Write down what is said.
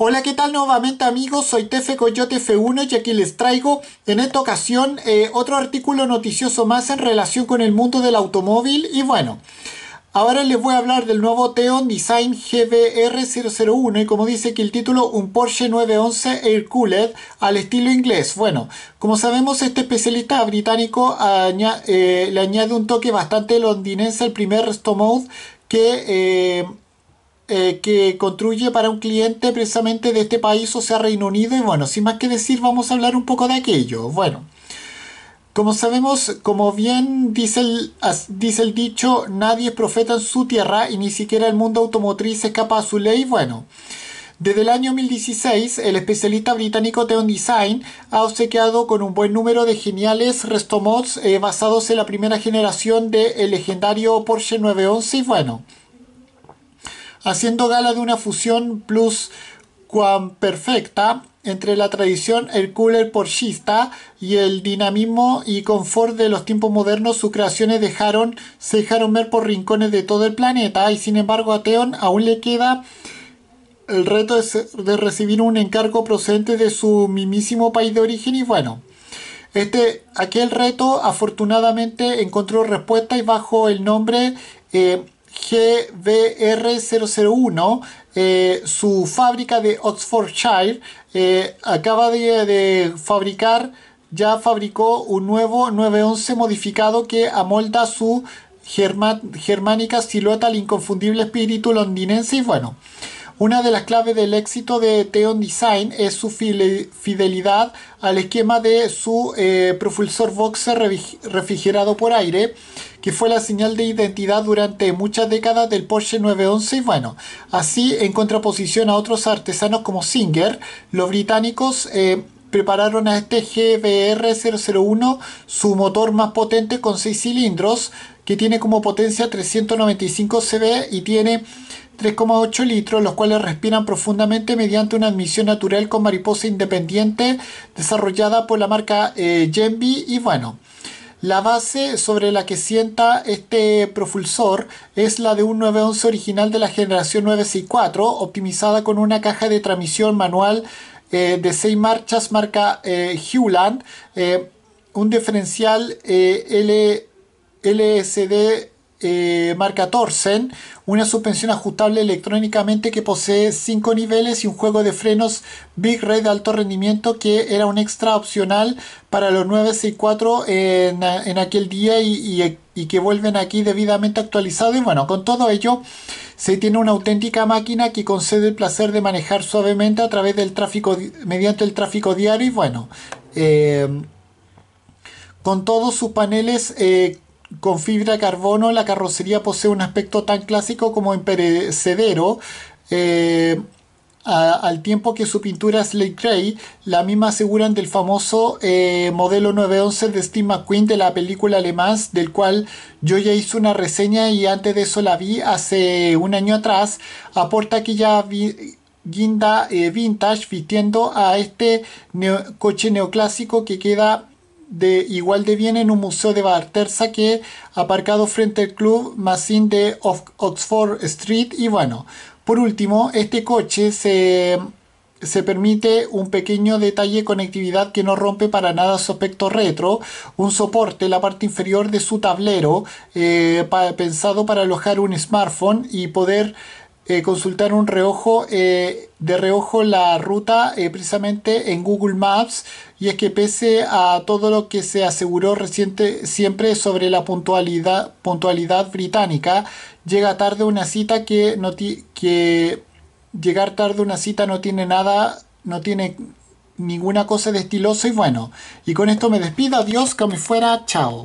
Hola, ¿qué tal nuevamente amigos? Soy Tefe Coyote F1 y aquí les traigo en esta ocasión eh, otro artículo noticioso más en relación con el mundo del automóvil y bueno... Ahora les voy a hablar del nuevo Teon Design GBR001 y como dice aquí el título, un Porsche 911 Air Cooled al estilo inglés. Bueno, como sabemos este especialista británico eh, le añade un toque bastante londinense al primer Mode que... Eh, eh, que construye para un cliente precisamente de este país, o sea, Reino Unido. Y bueno, sin más que decir, vamos a hablar un poco de aquello. Bueno, como sabemos, como bien dice el, dice el dicho, nadie es profeta en su tierra y ni siquiera el mundo automotriz escapa a su ley. Bueno. Desde el año 2016, el especialista británico Theon Design ha obsequiado con un buen número de geniales restomods mods eh, basados en la primera generación del el legendario Porsche 911. Y bueno, haciendo gala de una fusión plus cuan perfecta entre la tradición el cooler porchista y el dinamismo y confort de los tiempos modernos, sus creaciones dejaron, se dejaron ver por rincones de todo el planeta y sin embargo a Theon aún le queda el reto de recibir un encargo procedente de su mimísimo país de origen y bueno, este, aquel reto afortunadamente encontró respuesta y bajo el nombre... Eh, gbr 001 eh, su fábrica de Oxfordshire eh, acaba de, fabricar, ya fabricó un nuevo 911 modificado que amolda su germánica silueta al inconfundible espíritu londinense y bueno. Una de las claves del éxito de Theon Design es su fidelidad al esquema de su eh, propulsor boxer refrigerado por aire, que fue la señal de identidad durante muchas décadas del Porsche 911 y bueno, así en contraposición a otros artesanos como Singer, los británicos eh, prepararon a este GBR001 su motor más potente con 6 cilindros que tiene como potencia 395 CV y tiene 3,8 litros, los cuales respiran profundamente mediante una admisión natural con mariposa independiente desarrollada por la marca eh, y bueno. La base sobre la que sienta este propulsor es la de un 911 original de la generación 964, optimizada con una caja de transmisión manual eh, de 6 marchas marca eh, Hewland, eh, un diferencial eh, LSD eh, marca Torsen, una suspensión ajustable electrónicamente que posee 5 niveles y un juego de frenos Big Red de alto rendimiento que era un extra opcional para los 964 en, en aquel día y, que vuelven aquí debidamente actualizado. Y bueno, con todo ello se tiene una auténtica máquina que concede el placer de manejar suavemente a través del tráfico, mediante el tráfico diario y bueno. Eh, con todos sus paneles eh, con fibra de carbono, la carrocería posee un aspecto tan clásico como imperecedero. Eh, al tiempo que su pintura Slate Grey, la misma aseguran del famoso eh, modelo 911 de Steve McQueen de la película alemán, del cual yo ya hice una reseña y antes de eso la vi hace un año atrás, aporta aquella vi guinda eh, vintage vistiendo a este coche neoclásico que queda de igual de bien en un museo de Bartersa que aparcado frente al club Masin de Oxford Street y bueno, por último, este coche se, se permite un pequeño detalle de conectividad que no rompe para nada su aspecto retro, un soporte en la parte inferior de su tablero eh, pensado para alojar un smartphone y poder eh, consultar un reojo, eh, de reojo la ruta eh, precisamente en Google Maps. Y es que pese a todo lo que se aseguró reciente siempre sobre la puntualidad, puntualidad británica, llega tarde una cita que, no que llegar tarde una cita no tiene nada, no tiene ninguna cosa de estiloso y bueno. Y con esto me despido, adiós, que me fuera, chao.